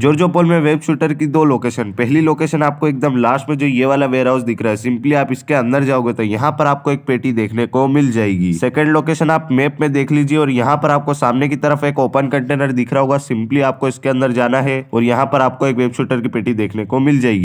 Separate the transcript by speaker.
Speaker 1: जोर्जोपोल में web shooter की दो लोकेशन पहली लोकेशन आपको एकदम लास्ट में जो ये वाला वेयर हाउस दिख रहा है सिंपली आप इसके अंदर जाओगे तो यहाँ पर आपको एक पेटी देखने को मिल जाएगी सेकंड लोकेशन आप मैप में देख लीजिए और यहाँ पर आपको सामने की तरफ एक ओपन कंटेनर दिख रहा होगा सिंपली आपको इसके अंदर जाना है और यहाँ पर आपको एक वेब शूटर की पेटी देखने को मिल जाएगी